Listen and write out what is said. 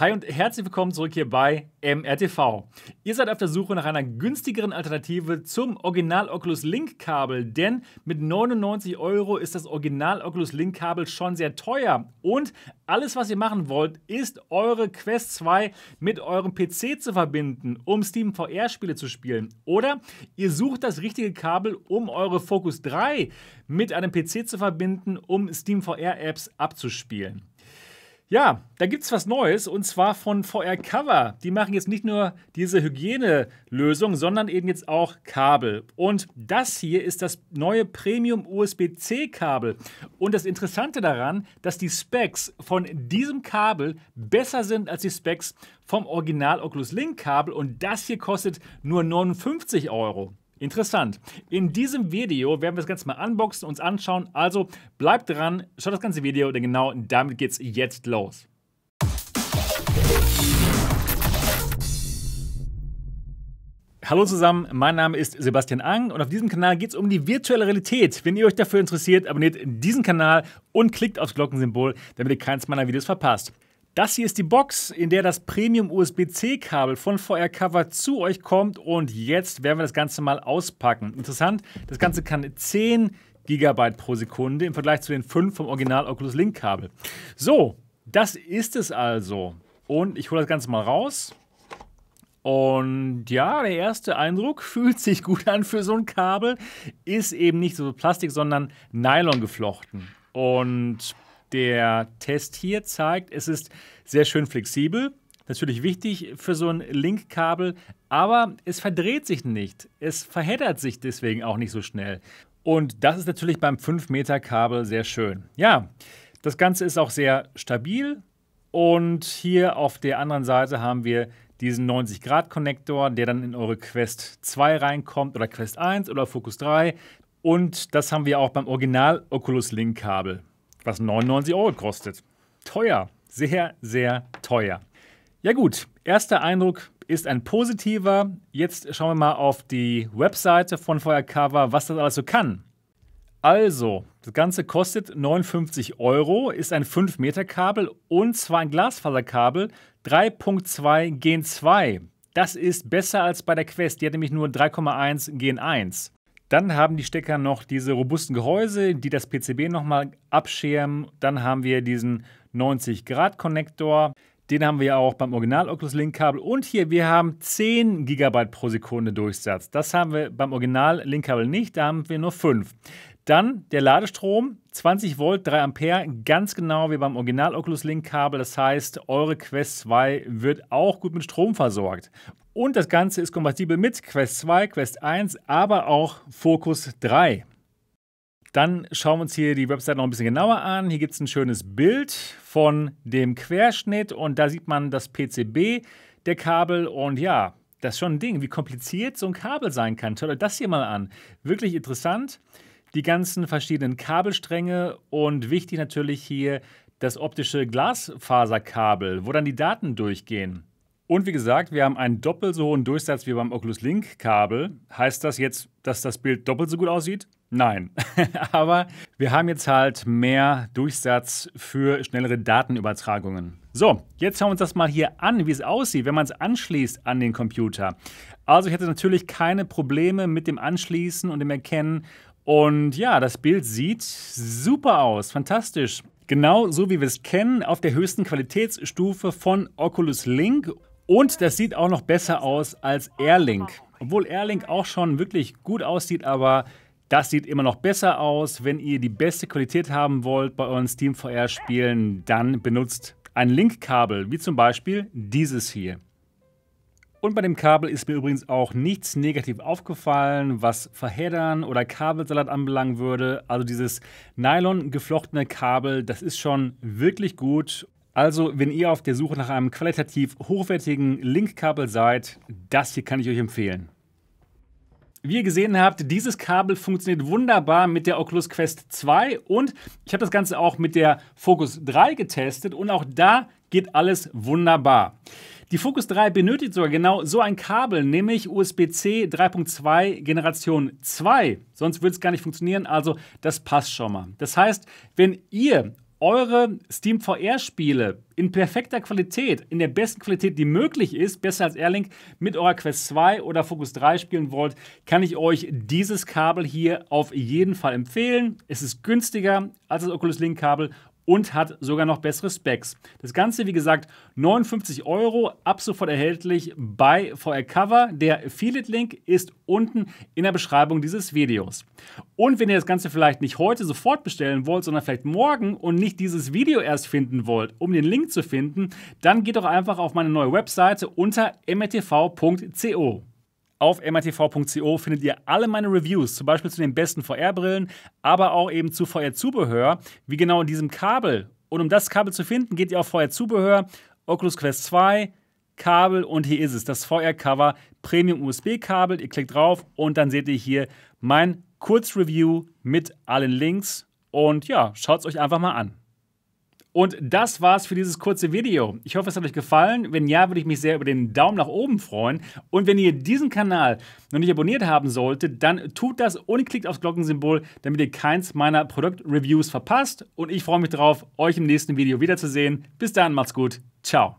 Hi und herzlich willkommen zurück hier bei MRTV. Ihr seid auf der Suche nach einer günstigeren Alternative zum Original Oculus Link Kabel, denn mit 99 Euro ist das Original Oculus Link Kabel schon sehr teuer und alles, was ihr machen wollt, ist eure Quest 2 mit eurem PC zu verbinden, um Steam VR Spiele zu spielen. Oder ihr sucht das richtige Kabel, um eure Focus 3 mit einem PC zu verbinden, um Steam VR Apps abzuspielen. Ja, da gibt es was Neues und zwar von VR Cover. Die machen jetzt nicht nur diese Hygienelösung, sondern eben jetzt auch Kabel. Und das hier ist das neue Premium USB-C-Kabel. Und das Interessante daran, dass die Specs von diesem Kabel besser sind als die Specs vom Original Oculus Link-Kabel. Und das hier kostet nur 59 Euro. Interessant. In diesem Video werden wir das Ganze mal unboxen, uns anschauen. Also bleibt dran, schaut das ganze Video, denn genau damit geht's jetzt los. Hallo zusammen, mein Name ist Sebastian Ang und auf diesem Kanal geht es um die virtuelle Realität. Wenn ihr euch dafür interessiert, abonniert diesen Kanal und klickt aufs Glockensymbol, damit ihr keins meiner Videos verpasst. Das hier ist die Box, in der das Premium USB-C-Kabel von VR Cover zu euch kommt und jetzt werden wir das Ganze mal auspacken. Interessant, das Ganze kann 10 GB pro Sekunde im Vergleich zu den 5 vom Original Oculus Link Kabel. So, das ist es also. Und ich hole das Ganze mal raus. Und ja, der erste Eindruck fühlt sich gut an für so ein Kabel. Ist eben nicht so Plastik, sondern Nylon geflochten. Und der Test hier zeigt, es ist sehr schön flexibel. Natürlich wichtig für so ein Linkkabel, aber es verdreht sich nicht. Es verheddert sich deswegen auch nicht so schnell. Und das ist natürlich beim 5-Meter-Kabel sehr schön. Ja, das Ganze ist auch sehr stabil. Und hier auf der anderen Seite haben wir diesen 90-Grad-Konnektor, der dann in eure Quest 2 reinkommt oder Quest 1 oder Focus 3. Und das haben wir auch beim Original Oculus Link-Kabel was 99 Euro kostet. Teuer, sehr, sehr teuer. Ja gut, erster Eindruck ist ein positiver. Jetzt schauen wir mal auf die Webseite von Feuercover, was das alles so kann. Also, das Ganze kostet 59 Euro, ist ein 5-Meter-Kabel und zwar ein Glasfaserkabel 3.2 Gen 2. Das ist besser als bei der Quest, die hat nämlich nur 3,1 Gen 1. Dann haben die Stecker noch diese robusten Gehäuse, die das PCB nochmal abschirmen. Dann haben wir diesen 90-Grad-Konnektor. Den haben wir auch beim Original Oculus Link Kabel. Und hier, wir haben 10 GB pro Sekunde Durchsatz. Das haben wir beim Original Link Kabel nicht, da haben wir nur 5. Dann der Ladestrom, 20 Volt, 3 Ampere, ganz genau wie beim Original Oculus Link Kabel. Das heißt, eure Quest 2 wird auch gut mit Strom versorgt. Und das Ganze ist kompatibel mit Quest 2, Quest 1, aber auch Focus 3. Dann schauen wir uns hier die Website noch ein bisschen genauer an. Hier gibt es ein schönes Bild von dem Querschnitt und da sieht man das PCB der Kabel. Und ja, das ist schon ein Ding, wie kompliziert so ein Kabel sein kann. Schaut euch das hier mal an. Wirklich interessant. Die ganzen verschiedenen Kabelstränge und wichtig natürlich hier das optische Glasfaserkabel, wo dann die Daten durchgehen. Und wie gesagt, wir haben einen doppelt so hohen Durchsatz wie beim Oculus Link-Kabel. Heißt das jetzt, dass das Bild doppelt so gut aussieht? Nein. Aber wir haben jetzt halt mehr Durchsatz für schnellere Datenübertragungen. So, jetzt schauen wir uns das mal hier an, wie es aussieht, wenn man es anschließt an den Computer. Also ich hatte natürlich keine Probleme mit dem Anschließen und dem Erkennen. Und ja, das Bild sieht super aus, fantastisch. Genau so wie wir es kennen, auf der höchsten Qualitätsstufe von Oculus Link und das sieht auch noch besser aus als Airlink. Obwohl Airlink auch schon wirklich gut aussieht, aber das sieht immer noch besser aus. Wenn ihr die beste Qualität haben wollt bei euren SteamVR-Spielen, dann benutzt ein Link-Kabel, wie zum Beispiel dieses hier. Und bei dem Kabel ist mir übrigens auch nichts negativ aufgefallen, was Verheddern oder Kabelsalat anbelangen würde. Also dieses Nylon geflochtene Kabel, das ist schon wirklich gut also, wenn ihr auf der Suche nach einem qualitativ hochwertigen Linkkabel seid, das hier kann ich euch empfehlen. Wie ihr gesehen habt, dieses Kabel funktioniert wunderbar mit der Oculus Quest 2 und ich habe das Ganze auch mit der Focus 3 getestet und auch da geht alles wunderbar. Die Focus 3 benötigt sogar genau so ein Kabel, nämlich USB-C 3.2 Generation 2. Sonst würde es gar nicht funktionieren, also das passt schon mal. Das heißt, wenn ihr eure Steam VR-Spiele in perfekter Qualität, in der besten Qualität, die möglich ist, besser als Airlink, mit eurer Quest 2 oder Focus 3 spielen wollt, kann ich euch dieses Kabel hier auf jeden Fall empfehlen. Es ist günstiger als das Oculus Link-Kabel und hat sogar noch bessere Specs. Das Ganze, wie gesagt, 59 Euro, ab sofort erhältlich bei VR Cover. Der Affiliate-Link ist unten in der Beschreibung dieses Videos. Und wenn ihr das Ganze vielleicht nicht heute sofort bestellen wollt, sondern vielleicht morgen und nicht dieses Video erst finden wollt, um den Link zu finden, dann geht doch einfach auf meine neue Webseite unter mrtv.co. Auf mrtv.co findet ihr alle meine Reviews, zum Beispiel zu den besten VR-Brillen, aber auch eben zu VR-Zubehör, wie genau in diesem Kabel. Und um das Kabel zu finden, geht ihr auf VR-Zubehör, Oculus Quest 2, Kabel und hier ist es, das VR-Cover Premium USB-Kabel. Ihr klickt drauf und dann seht ihr hier mein Kurzreview mit allen Links. Und ja, schaut es euch einfach mal an. Und das war's für dieses kurze Video. Ich hoffe, es hat euch gefallen. Wenn ja, würde ich mich sehr über den Daumen nach oben freuen. Und wenn ihr diesen Kanal noch nicht abonniert haben solltet, dann tut das und klickt aufs Glockensymbol, damit ihr keins meiner Produktreviews verpasst. Und ich freue mich darauf, euch im nächsten Video wiederzusehen. Bis dann, macht's gut. Ciao.